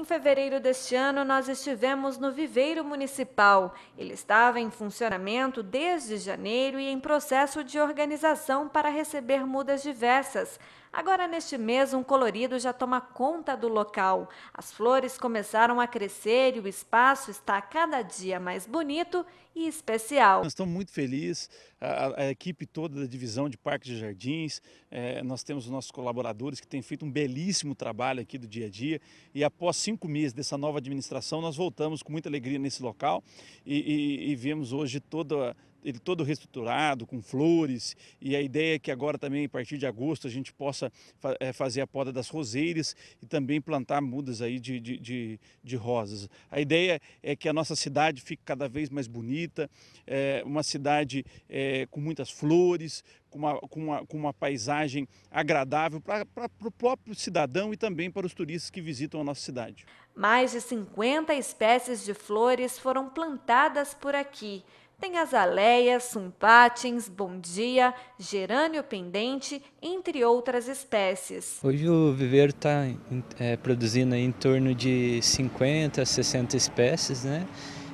Em fevereiro deste ano, nós estivemos no Viveiro Municipal. Ele estava em funcionamento desde janeiro e em processo de organização para receber mudas diversas. Agora, neste mês, um colorido já toma conta do local. As flores começaram a crescer e o espaço está cada dia mais bonito e especial. Nós estamos muito felizes, a, a equipe toda da divisão de parques e jardins, é, nós temos os nossos colaboradores que têm feito um belíssimo trabalho aqui do dia a dia e após cinco meses dessa nova administração, nós voltamos com muita alegria nesse local e, e, e vemos hoje toda a ele todo reestruturado, com flores, e a ideia é que agora também, a partir de agosto, a gente possa fa é, fazer a poda das roseiras e também plantar mudas aí de, de, de, de, rosas. A ideia é que a nossa cidade fique cada vez mais bonita, é, uma cidade é, com muitas flores, com uma, com uma, com uma paisagem agradável para o próprio cidadão e também para os turistas que visitam a nossa cidade. Mais de 50 espécies de flores foram plantadas por aqui tem azaleias, sumpatins, bom-dia, gerânio pendente, entre outras espécies. Hoje o viveiro está é, produzindo em torno de 50 a 60 espécies, né?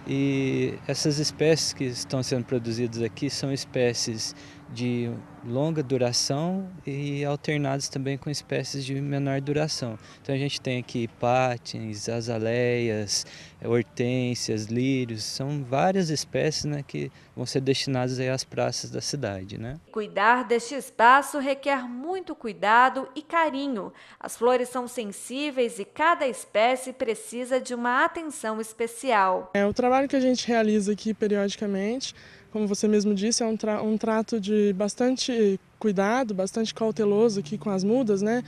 E essas espécies que estão sendo produzidas aqui são espécies de longa duração e alternados também com espécies de menor duração. Então a gente tem aqui patins, azaleias, hortênsias, lírios, são várias espécies né, que vão ser destinadas às praças da cidade. Né? Cuidar deste espaço requer muito cuidado e carinho. As flores são sensíveis e cada espécie precisa de uma atenção especial. É o trabalho que a gente realiza aqui periodicamente como você mesmo disse, é um, tra um trato de bastante cuidado, bastante cauteloso aqui com as mudas, né?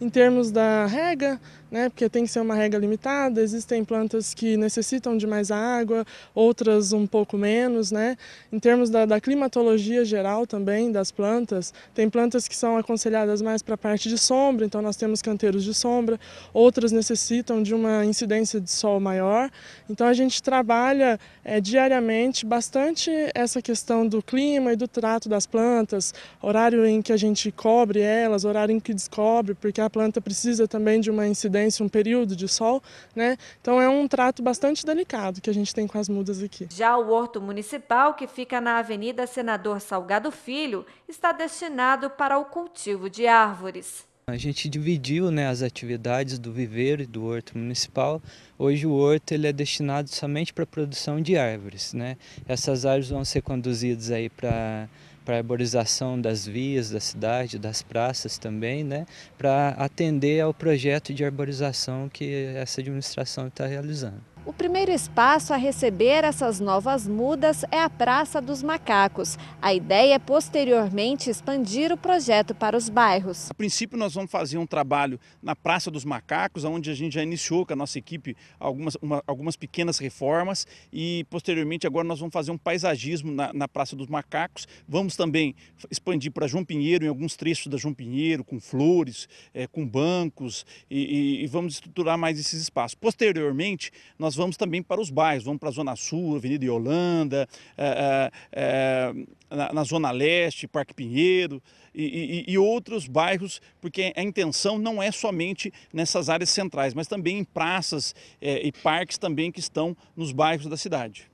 Em termos da rega, né? Porque tem que ser uma rega limitada, existem plantas que necessitam de mais água, outras um pouco menos, né? Em termos da, da climatologia geral também das plantas, tem plantas que são aconselhadas mais para a parte de sombra, então nós temos canteiros de sombra, outras necessitam de uma incidência de sol maior. Então a gente trabalha é, diariamente bastante essa questão do clima e do trato das plantas, horário horário em que a gente cobre elas, horário em que descobre, porque a planta precisa também de uma incidência, um período de sol, né? Então é um trato bastante delicado que a gente tem com as mudas aqui. Já o horto municipal, que fica na Avenida Senador Salgado Filho, está destinado para o cultivo de árvores. A gente dividiu né, as atividades do viveiro e do horto municipal. Hoje o horto ele é destinado somente para a produção de árvores. Né? Essas árvores vão ser conduzidas aí para para arborização das vias da cidade, das praças também, né, para atender ao projeto de arborização que essa administração está realizando. O primeiro espaço a receber essas novas mudas é a Praça dos Macacos. A ideia é posteriormente expandir o projeto para os bairros. A princípio nós vamos fazer um trabalho na Praça dos Macacos, onde a gente já iniciou com a nossa equipe algumas, uma, algumas pequenas reformas e posteriormente agora nós vamos fazer um paisagismo na, na Praça dos Macacos. Vamos também expandir para João Pinheiro, em alguns trechos da João Pinheiro, com flores, é, com bancos e, e, e vamos estruturar mais esses espaços. Posteriormente nós nós vamos também para os bairros, vamos para a Zona Sul, Avenida Yolanda, é, é, na, na, Zona Leste, Parque Pinheiro e, e, e outros bairros, porque a intenção não é somente nessas áreas centrais, mas também em praças é, e parques também que estão nos bairros da cidade.